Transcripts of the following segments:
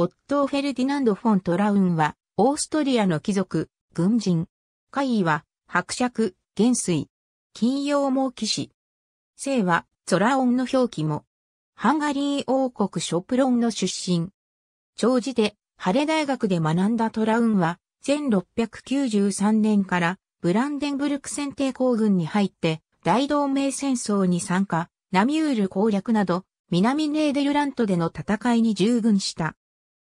オットー・フェルディナンド・フォン・トラウンは、オーストリアの貴族、軍人。怪位は、伯爵、元帥。金曜も騎士。姓は、ゾラオンの表記も。ハンガリー王国ショプロンの出身。長寿で、ハレ大学で学んだトラウンは、1693年からブランデンブルク選定公軍に入って、大同盟戦争に参加、ナミュール攻略など、南ネーデルラントでの戦いに従軍した。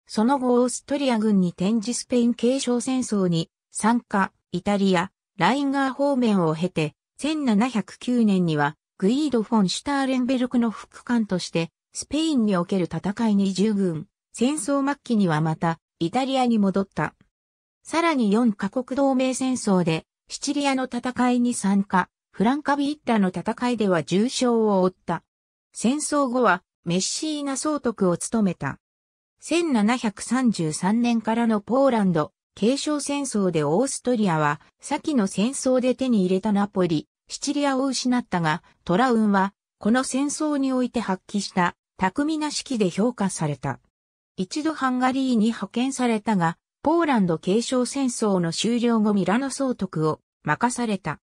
その後オーストリア軍に転じスペイン継承戦争に参加、イタリア、ラインガー方面を経て、1709年にはグイード・フォン・シュターレンベルクの副官として、スペインにおける戦いに従軍、戦争末期にはまた、イタリアに戻った。さらに4カ国同盟戦争で、シチリアの戦いに参加、フランカビッタの戦いでは重傷を負った。戦争後は、メッシーナ総督を務めた。1733年からのポーランド、継承戦争でオーストリアは、先の戦争で手に入れたナポリ、シチリアを失ったが、トラウンは、この戦争において発揮した、巧みな指揮で評価された。一度ハンガリーに派遣されたが、ポーランド継承戦争の終了後ミラノ総督を任された。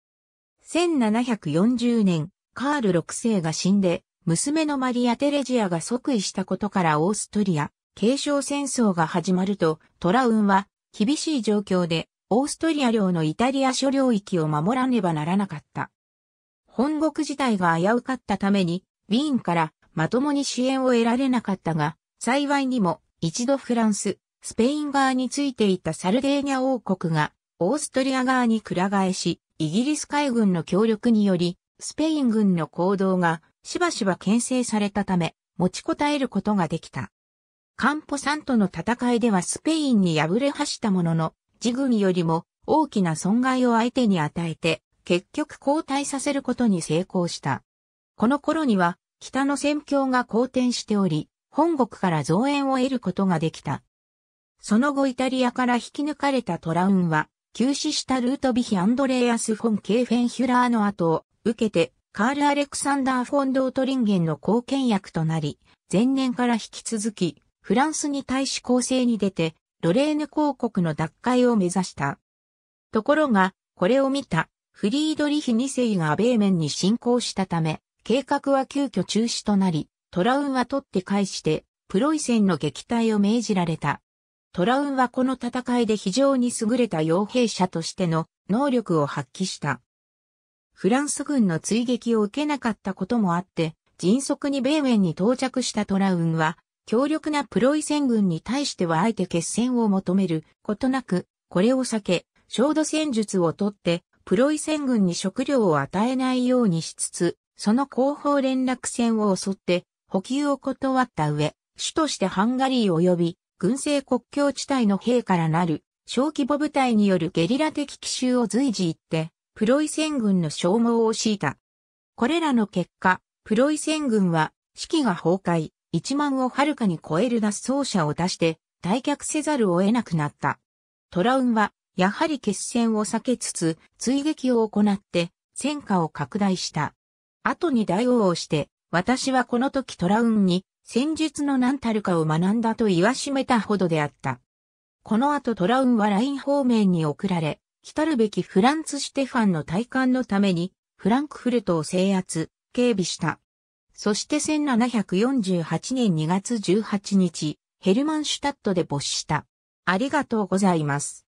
1740年、カール6世が死んで、娘のマリア・テレジアが即位したことからオーストリア、継承戦争が始まると、トラウンは厳しい状況でオーストリア領のイタリア諸領域を守らねばならなかった。本国自体が危うかったために、ウィーンからまともに支援を得られなかったが、幸いにも一度フランス、スペイン側についていたサルデーニャ王国がオーストリア側に倶替えし、イギリス海軍の協力により、スペイン軍の行動がしばしば牽制されたため、持ちこたえることができた。カンポサンとの戦いではスペインに敗れはしたものの、ジグミよりも大きな損害を相手に与えて、結局交代させることに成功した。この頃には、北の戦況が好転しており、本国から増援を得ることができた。その後イタリアから引き抜かれたトラウンは、急死したルートビヒ・アンドレアス・フォン・ケーフェンヒュラーの後を受けて、カール・アレクサンダー・フォン・ドートリンゲンの貢献役となり、前年から引き続き、フランスに対し攻勢に出て、ロレーヌ公国の奪回を目指した。ところが、これを見た、フリードリヒ2世がアベーメンに侵攻したため、計画は急遽中止となり、トラウンは取って返して、プロイセンの撃退を命じられた。トラウンはこの戦いで非常に優れた傭兵者としての能力を発揮した。フランス軍の追撃を受けなかったこともあって、迅速にベーメンに到着したトラウンは、強力なプロイセン軍に対してはあえて決戦を求めることなく、これを避け、焦土戦術をとって、プロイセン軍に食料を与えないようにしつつ、その後方連絡船を襲って、補給を断った上、主としてハンガリー及び、軍政国境地帯の兵からなる、小規模部隊によるゲリラ的奇襲を随時行って、プロイセン軍の消耗を強いた。これらの結果、プロイセン軍は、士気が崩壊、1万を遥かに超える脱走者を出して退却せざるを得なくなった。トラウンは、やはり決戦を避けつつ、追撃を行って、戦火を拡大した。後に大王をして、私はこの時トラウンに、戦術の何たるかを学んだと言わしめたほどであった。この後トラウンはライン方面に送られ、来たるべきフランツ・ステファンの体感のために、フランクフルトを制圧、警備した。そして1748年2月18日、ヘルマンシュタットで没した。ありがとうございます。